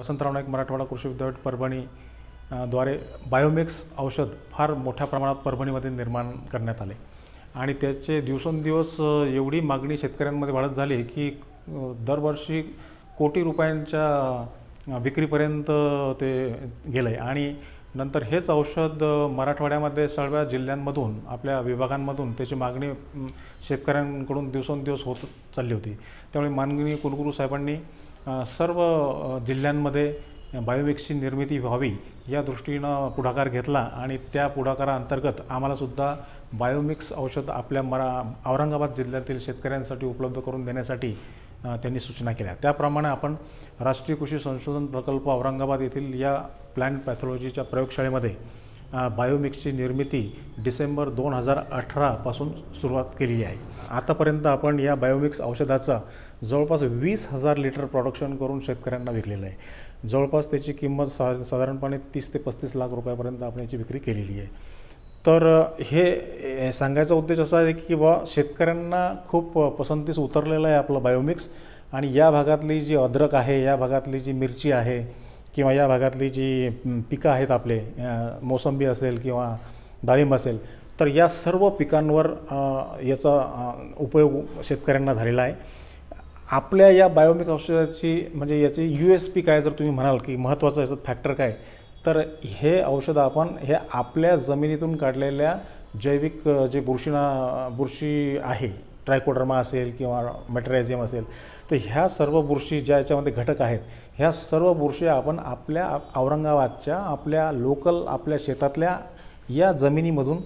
वसंतराव नाईक मराठवाडा कृषी विद्यापीठ परभणी द्वारे बायोमिक्स औषध फार मोठ्या प्रमाणात परभणीमध्ये निर्माण करण्यात आले आणि त्याचे दिवसेंदिवस एवढी मागणी शेतकऱ्यांमध्ये वाढत झाली की दरवर्षी कोटी रुपयांच्या विक्रीपर्यंत ते गेलं आहे आणि नंतर हेच औषध मराठवाड्यामध्ये सगळ्या जिल्ह्यांमधून आपल्या विभागांमधून त्याची मागणी शेतकऱ्यांकडून दिवसेंदिवस होत चालली होती त्यामुळे माननीय कुलगुरू साहेबांनी सर्व जिल्ह्यांमध्ये बायोमिक्सची निर्मिती व्हावी या दृष्टीनं पुढाकार घेतला आणि त्या पुढाकाराअंतर्गत आम्हालासुद्धा बायोमिक्स औषध आपल्या मरा औरंगाबाद जिल्ह्यातील शेतकऱ्यांसाठी उपलब्ध करून देण्यासाठी त्यांनी सूचना केल्या त्याप्रमाणे आपण राष्ट्रीय कृषी संशोधन प्रकल्प औरंगाबाद येथील या प्लॅन्ट पॅथॉलॉजीच्या प्रयोगशाळेमध्ये बायोमिक्सची निर्मिती डिसेंबर दोन हजार अठरापासून सुरुवात केली आहे आतापर्यंत आपण या बायोमिक्स औषधाचा जवळपास वीस हजार लिटर प्रोडक्शन करून शेतकऱ्यांना विकलेलं आहे जवळपास त्याची किंमत सा साधारणपणे तीस ते पस्तीस लाख रुपयापर्यंत आपण याची विक्री केलेली आहे तर हे सांगायचा उद्देश असा आहे की बा शेतकऱ्यांना खूप पसंतीस उतरलेलं आहे आपलं बायोमिक्स आणि या भागातली जी अद्रक आहे या भागातली जी मिरची आहे किंवा या भागातली जी पिकं आहेत आपले मोसंबी असेल किंवा डाळिंब असेल तर या सर्व पिकांवर याचा उपयोग शेतकऱ्यांना झालेला आहे आपल्या या बायोमिक औषधाची म्हणजे याची यू एस पी काय जर तुम्ही म्हणाल की महत्त्वाचं याचं फॅक्टर काय तर हे औषध आपण हे आपल्या जमिनीतून काढलेल्या जैविक जे बुरशीना बुरशी आहे ट्रायकोडर्मा असेल किंवा मेटरायझियम असेल तर ह्या सर्व बुरशी ज्या याच्यामध्ये घटक आहेत ह्या सर्व बुरशी आपण आपल्या औरंगाबादच्या आपल्या लोकल आपल्या शेतातल्या या जमिनीमधून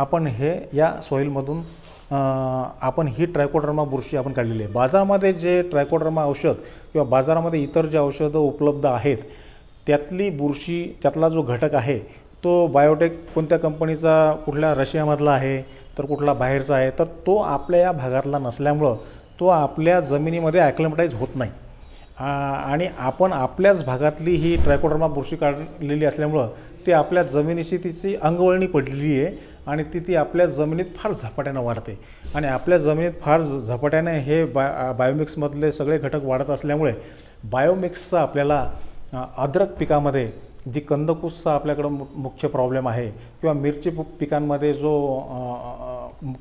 आपण हे या सॉईलमधून आपण ही ट्रायकोडर्मा बुरशी आपण काढलेली आहे बाजारामध्ये जे ट्रायकोडर्मा औषध किंवा बाजारामध्ये इतर जे औषधं उपलब्ध आहेत त्यातली बुरशी त्यातला जो घटक आहे तो बायोटेक कोणत्या कंपनीचा कुठल्या रशियामधला आहे तर कुठला बाहेरचा आहे तर तो आपल्या या भागातला नसल्यामुळं तो आपल्या जमिनीमध्ये ॲक्लमटाईज होत नाही आणि आपण आपल्याच भागातली ही ट्रायकोडर्मा बुरशी काढलेली असल्यामुळं ती आपल्या जमिनीशी तिची अंगवळणी पडलेली आहे आणि ती ती आपल्या जमिनीत फार झपाट्यानं वाढते आणि आपल्या जमिनीत फार झपाट्याने हे बा बायोमिक्समधले सगळे घटक वाढत असल्यामुळे बायोमिक्सचा आपल्याला अद्रक पिकामध्ये जी कंदकुसचा आपल्याकडं मु मुख्य प्रॉब्लेम आहे किंवा मिरची पिकांमध्ये जो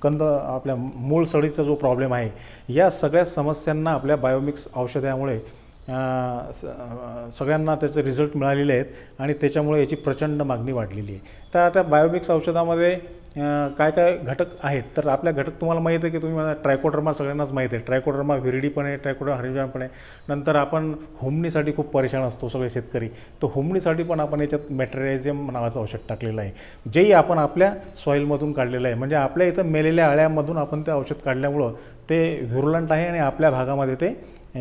कंद आपल्या मूळ सडीचा जो प्रॉब्लेम आहे या सगळ्या समस्यांना आपल्या बायोमिक्स औषधामुळे सगळ्यांना त्याचे रिझल्ट मिळालेले आहेत आणि त्याच्यामुळे याची प्रचंड मागणी वाढलेली आहे तर आता बायोमिक्स औषधामध्ये काय काय घटक आहेत तर आपल्या घटक तुम्हाला माहीत आहे की तुम्ही मला ट्रायकोड्रमा सगळ्यांनाच माहीत आहे ट्रायकोड्रमा विरडी पण आहे ट्रायकोड्रमा हरिजान पण आहे नंतर आपण होमणीसाठी खूप परेशान असतो सगळे शेतकरी तर होमणीसाठी पण आपण याच्यात मॅटेरियझम नावाचं औषध टाकलेलं आहे जेही आपण आपल्या सॉईलमधून काढलेलं आहे म्हणजे आपल्या इथं मेलेल्या आळ्यामधून आपण ते औषध काढल्यामुळं ते व्हिरुलंट आहे आणि आपल्या भागामध्ये ते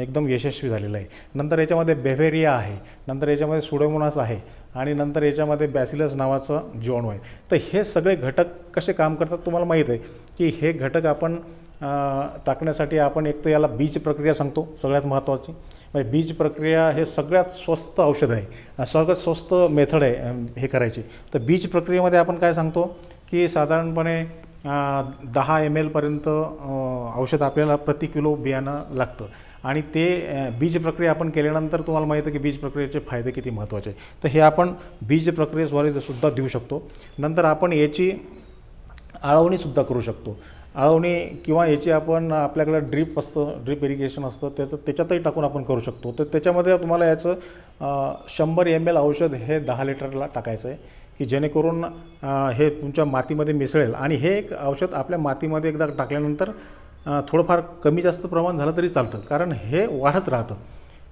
एकदम यशस्वी झालेलं आहे नंतर याच्यामध्ये बेव्हेरिया आहे नंतर याच्यामध्ये सुडोमोनास आहे आणि नंतर याच्यामध्ये बॅसिलस नावाचं जीवाणू आहे तर हे सगळे घटक कसे काम करतात तुम्हाला माहीत आहे की हे घटक आपण टाकण्यासाठी आपण एक तर याला बीज प्रक्रिया सांगतो सगळ्यात महत्त्वाची म्हणजे बीज प्रक्रिया हे सगळ्यात स्वस्त औषध आहे सगळ्यात स्वस्त मेथड आहे हे करायची तर बीज प्रक्रियेमध्ये आपण काय सांगतो की साधारणपणे दहा एम एलपर्यंत औषध आपल्याला प्रति किलो बियाणं लागतं आणि ते बीज प्रक्रिया आपण केल्यानंतर तुम्हाला माहिती आहे की बीज प्रक्रियेचे फायदे किती महत्त्वाचे तर हे आपण बीज प्रक्रियेद्वारे सुद्धा देऊ शकतो नंतर आपण याची आळवणीसुद्धा करू शकतो आळवणी किंवा याची आपण आपल्याकडे ड्रीप असतं ड्रीप इरिगेशन असतं त्याचं त्याच्यातही टाकून आपण करू शकतो तर त्याच्यामध्ये तुम्हाला याचं शंभर एम एल औषध हे दहा लिटरला टाकायचं आहे की जेणेकरून हे तुमच्या मातीमध्ये मिसळेल आणि हे एक औषध आपल्या मातीमध्ये एकदा टाकल्यानंतर थोडंफार कमी जास्त प्रमाण झालं तरी चालतं कारण हे वाढत राहतं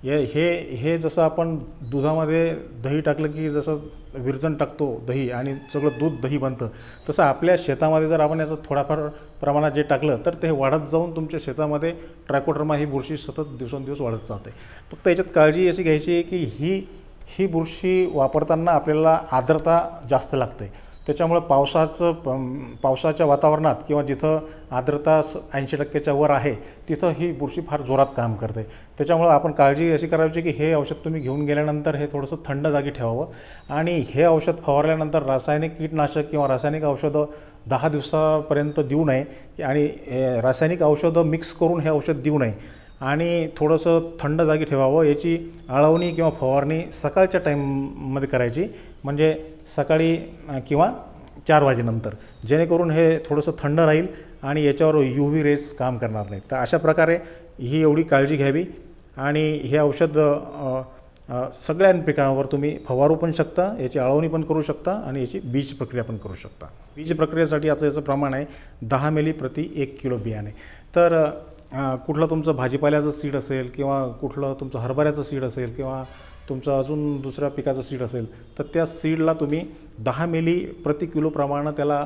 हे हे हे जसं आपण दुधामध्ये दही टाकलं की जसं विरजण टाकतो दही आणि सगळं दूध दही बनतं तसं आपल्या शेतामध्ये जर आपण याचं थोडाफार प्रमाणात जे टाकलं तर ते वाढत जाऊन तुमच्या शेतामध्ये ट्रॅकोड्रमा ही बुरशी सतत दिवसेंदिवस वाढत जाते फक्त याच्यात काळजी अशी घ्यायची आहे की ही ही बुरशी वापरताना आपल्याला आर्द्रता जास्त लागते त्याच्यामुळं पावसाचं पावसाच्या वातावरणात किंवा जिथं आर्द्रता ऐंशी टक्क्याच्या वर आहे तिथं ही बुरशी फार जोरात काम करते त्याच्यामुळं आपण काळजी अशी करायची की हे औषध तुम्ही घेऊन गेल्यानंतर हे थोडंसं थंड जागी ठेवावं आणि हे औषध फवारल्यानंतर रासायनिक कीटनाशक किंवा रासायनिक औषधं दहा दिवसापर्यंत देऊ नये आणि रासायनिक औषधं मिक्स करून हे औषध देऊ नये आणि थोडंसं थंड जागी ठेवावं याची आळवणी किंवा फवारणी सकाळच्या टाईममध्ये करायची म्हणजे सकाळी किंवा चार वाजेनंतर जेणेकरून हे थोडंसं थंड राहील आणि याच्यावर यू व्ही रेज काम करणार नाही तर अशा प्रकारे ही एवढी काळजी घ्यावी आणि हे औषध सगळ्या पिकांवर तुम्ही फवारू पण शकता याची आळवणी पण करू शकता आणि याची बीज प्रक्रिया पण करू शकता बीज प्रक्रियेसाठी याचं याचं प्रमाण आहे दहा मिली प्रति एक किलो बियाणे तर कुठलं तुमचं भाजीपाल्याचं सीड असेल किंवा कुठलं तुमचं हरभऱ्याचं सीड असेल किंवा तुमचं अजून दुसऱ्या पिकाचं सीड असेल तर त्या सीडला तुम्ही दहा मिली प्रति किलोप्रमाणे त्याला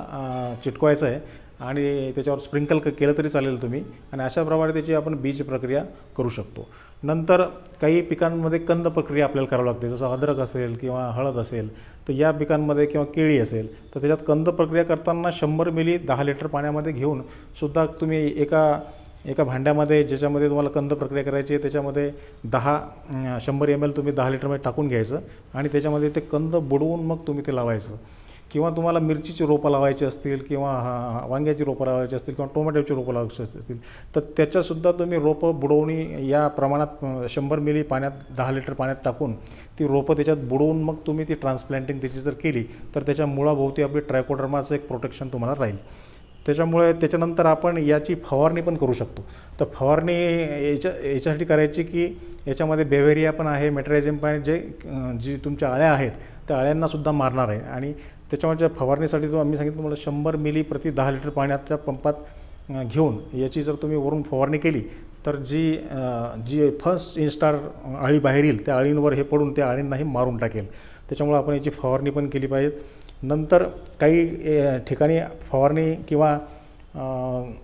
चिटकवायचं आहे आणि त्याच्यावर स्प्रिंकल केलं तरी चालेल तुम्ही आणि अशा त्याची आपण बीज प्रक्रिया करू शकतो नंतर काही पिकांमध्ये कंद प्रक्रिया आपल्याला करावी लागते जसं अद्रक असेल किंवा हळद असेल तर या पिकांमध्ये किंवा केळी असेल तर त्याच्यात कंद प्रक्रिया करताना शंभर मिली दहा लिटर पाण्यामध्ये घेऊन सुद्धा तुम्ही एका एका भांड्यामध्ये ज्याच्यामध्ये तुम्हाला कंद प्रक्रिया करायची आहे त्याच्यामध्ये दहा शंभर एम एल तुम्ही दहा लिटरमध्ये टाकून घ्यायचं आणि त्याच्यामध्ये ते कंद बुडवून मग तुम्ही ते लावायचं किंवा तुम्हाला मिरचीची रोपं लावायची असतील किंवा वांग्याची रोपं लावायची असतील किंवा टोमॅटोची रोपं लावायची असतील तर त्याच्यासुद्धा तुम्ही रोपं बुडवणी या प्रमाणात शंभर मिली पाण्यात दहा लिटर पाण्यात टाकून ती रोपं त्याच्यात बुडवून मग तुम्ही ती ट्रान्सप्लांटिंग त्याची जर केली तर त्याच्या मुळाभोवती आपली ट्रायकोडर्माचं एक प्रोटेक्शन तुम्हाला राहील त्याच्यामुळे त्याच्यानंतर आपण याची फवारणी पण करू शकतो तर फवारणी याच्या याच्यासाठी करायची की याच्यामध्ये बेवेरिया पण आहे मेटरायझम पण आहे जे जी तुमच्या आळ्या आहेत त्या अळ्यांनासुद्धा मारणार आहे आणि ज्या फवारणीसाठी जो आम्ही सांगितलं तुम्हाला शंभर मिली प्रति दहा लिटर पाण्याच्या पंपात घेऊन याची जर तुम्ही वरून फवारणी केली तर जी जी फर्स्ट इन्स्टार अळी बाहेर येईल त्या अळींवर हे पडून त्या अळींनाही मारून टाकेल त्याच्यामुळे आपण याची फवारणी पण केली पाहिजे नंतर काही ठिकाणी फवारणी किंवा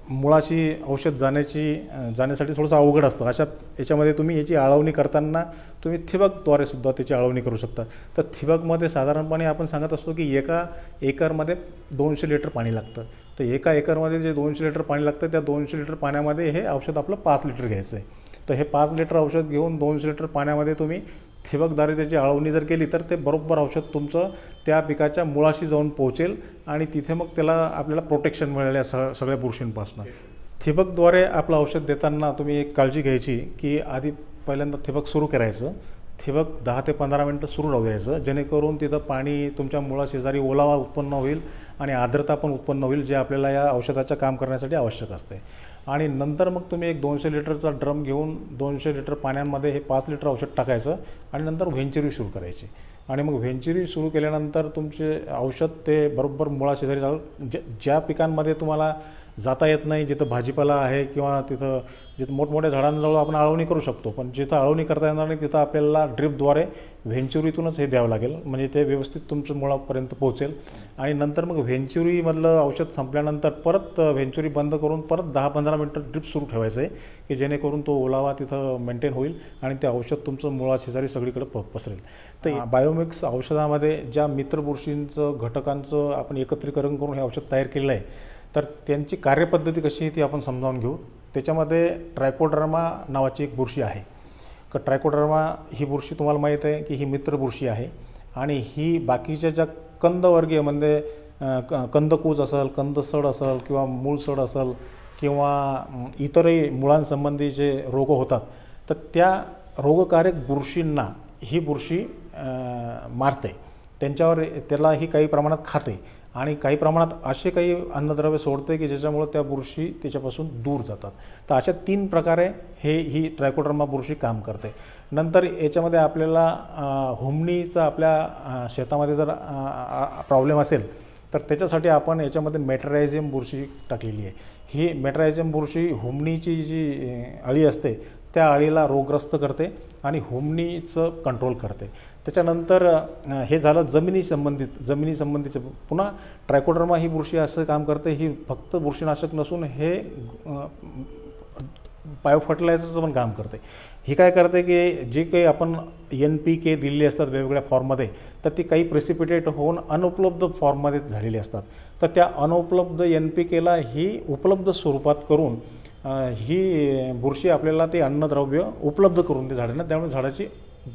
मुळाशी औषध जाण्याची जाण्यासाठी थोडंसं अवघड असतं अशा याच्यामध्ये तुम्ही याची आळवणी करताना तुम्ही थिबकद्वारे सुद्धा त्याची आळवणी करू शकता तर थिबकमध्ये साधारणपणे आपण सांगत असतो की एका एकरमध्ये दोनशे लिटर पाणी लागतं तर एका एकरमध्ये जे दोनशे लिटर पाणी लागतं त्या दोनशे लिटर पाण्यामध्ये हे औषध आपलं पाच लिटर घ्यायचं आहे तर हे पाच लिटर औषध घेऊन दोनशे लिटर पाण्यामध्ये तुम्ही ठिबक त्याची आळवणी जर केली तर ते बरोबर औषध तुमचं त्या पिकाच्या मुळाशी जाऊन पोहोचेल आणि तिथे मग त्याला आपल्याला प्रोटेक्शन या स सगळ्या बुरशींपासून ठिबकद्वारे आपलं औषध देताना तुम्ही एक काळजी घ्यायची की आधी पहिल्यांदा ठिबक सुरू करायचं ठिबक दहा ते पंधरा मिनटं सुरू राहू द्यायचं जेणेकरून तिथं पाणी तुमच्या मुळाशेजारी ओलावा उत्पन्न होईल आणि आर्द्रता पण उत्पन्न होईल जे आपल्याला या औषधाचं काम करण्यासाठी आवश्यक असते आणि नंतर मग तुम्ही एक दोनशे लिटरचा ड्रम घेऊन दोनशे लिटर पाण्यामध्ये हे पाच लिटर औषध टाकायचं आणि नंतर व्हेंचुरी सुरू करायची आणि मग व्हेंचुरी सुरू केल्यानंतर तुमचे औषध ते बरोबर मुळाशेजारी ज्या ज्या पिकांमध्ये तुम्हाला जाता येत नाही जिथं भाजीपाला आहे किंवा तिथं जिथं मोठमोठ्या झाडांजवळ आपण आळवणी करू शकतो पण जिथं आळवणी करता येणार नाही तिथं आपल्याला ड्रिपद्वारे व्हेंच्युरीतूनच हे द्यावं लागेल म्हणजे ते व्यवस्थित तुमचं मुळापर्यंत पोहोचेल आणि नंतर मग व्हेंच्युरीमधलं औषध संपल्यानंतर परत व्हेंचुरी बंद करून परत दहा पंधरा मिनटं ड्रिप सुरू ठेवायचं आहे की जेणेकरून तो ओलावा तिथं मेंटेन होईल आणि ते औषध तुमचं मुळा शेजारी सगळीकडे प पसरेल तर बायोमिक्स औषधामध्ये ज्या मित्रबुरशींचं घटकांचं आपण एकत्रीकरण करून हे औषध तयार केलेलं आहे तर त्यांची कार्यपद्धती कशी आहे ती आपण समजावून घेऊ त्याच्यामध्ये ट्रायकोड्रमा नावाची एक बुरशी आहे तर ट्रायकोड्रमा ही बुरशी तुम्हाला माहीत आहे की ही मित्र बुरशी आहे आणि ही बाकीच्या ज्या कंदवर्गीय म्हणजे क कंदकूज असेल कंदसड असेल किंवा मूळसड असेल किंवा इतरही मुळांसंबंधी जे रोग होतात तर त्या रोगकारक बुरशींना ही बुरशी मारते त्यांच्यावर त्याला ही काही प्रमाणात खाते आणि काही प्रमाणात असे काही अन्नद्रव्य सोडते की ज्याच्यामुळे त्या बुरशी त्याच्यापासून दूर जातात तर अशा तीन प्रकारे हे ही ट्रायकोड्रमा बुरशी काम करते नंतर याच्यामध्ये आपल्याला हुमणीचा आपल्या शेतामध्ये जर प्रॉब्लेम असेल तर त्याच्यासाठी आपण याच्यामध्ये मेटरायझियम बुरशी टाकलेली आहे ही मेटरायझियम बुरशी हुमणीची जी अळी असते त्या अळीला रोगग्रस्त करते आणि हुमणीचं कंट्रोल करते त्याच्यानंतर हे झालं जमिनीसंबंधित जमिनीसंबंधीचं पुन्हा ट्रायकोडर्मा ही बुरशी असं काम करते ही फक्त बुरशीनाशक नसून हे बायोफर्टिलायझरचं पण काम करते हे काय करते की जे काही आपण एन पी के दिलेली असतात वेगवेगळ्या फॉर्ममध्ये तर ती काही प्रेसिपिटेट होऊन अनुपलब्ध फॉर्ममध्ये झालेली असतात तर त्या अनुपलब्ध एन पी केला ही उपलब्ध स्वरूपात करून ही बुरशी आपल्याला ते अन्नद्रव्य उपलब्ध करून दे झाडांना त्यामुळे झाडाची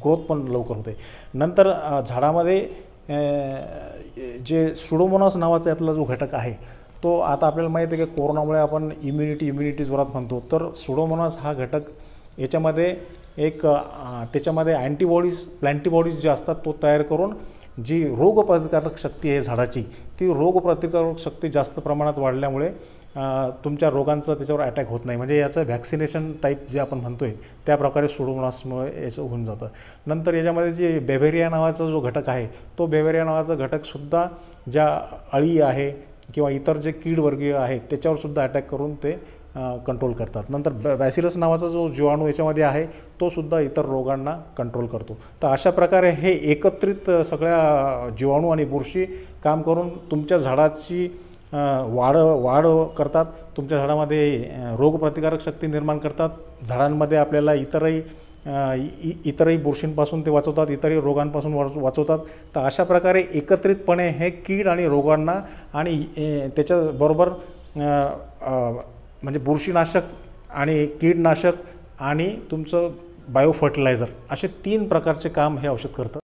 ग्रोथ पण लवकर होते नंतर झाडामध्ये जे सुडोमोनास नावाचा यातला जो घटक आहे तो आता आपल्याला माहिती आहे की कोरोनामुळे आपण इम्युनिटी इम्युनिटी जोरात म्हणतो तर सुडोमोनास हा घटक याच्यामध्ये एक त्याच्यामध्ये अँटीबॉडीज प्लॅन्टीबॉडीज जे असतात तो तयार करून जी रोगप्रतिकारक शक्ती आहे झाडाची ती रोगप्रतिकारक शक्ती जास्त प्रमाणात वाढल्यामुळे तुमच्या रोगांचा त्याच्यावर अटॅक होत नाही म्हणजे याचं व्हॅक्सिनेशन टाईप जे आपण म्हणतो आहे त्या प्रकारे याचं होऊन जातं नंतर याच्यामध्ये जे बेव्हेरिया नावाचा जो घटक आहे तो बेव्हेरिया नावाचा घटकसुद्धा ज्या अळी आहे किंवा इतर जे कीड वर्गीय आहेत त्याच्यावरसुद्धा अटॅक करून ते कंट्रोल करतात नंतर बॅसिलस नावाचा जो जीवाणू याच्यामध्ये आहे तो सुद्धा इतर रोगांना कंट्रोल करतो तर अशा प्रकारे हे एकत्रित सगळ्या जीवाणू आणि बुरशी काम करून तुमच्या झाडाची वाढ वाढ करतात तुमच्या झाडामध्ये रोगप्रतिकारक शक्ती निर्माण करतात झाडांमध्ये आपल्याला इतरही इ इतरही बुरशींपासून ते वाचवतात इतरही रोगांपासून वाच वाचवतात तर अशा प्रकारे एकत्रितपणे हे कीड आणि रोगांना आणि त्याच्याबरोबर म्हणजे बुरशीनाशक आणि कीडनाशक आणि तुमचं बायोफर्टिलायझर असे तीन प्रकारचे काम हे औषध करतं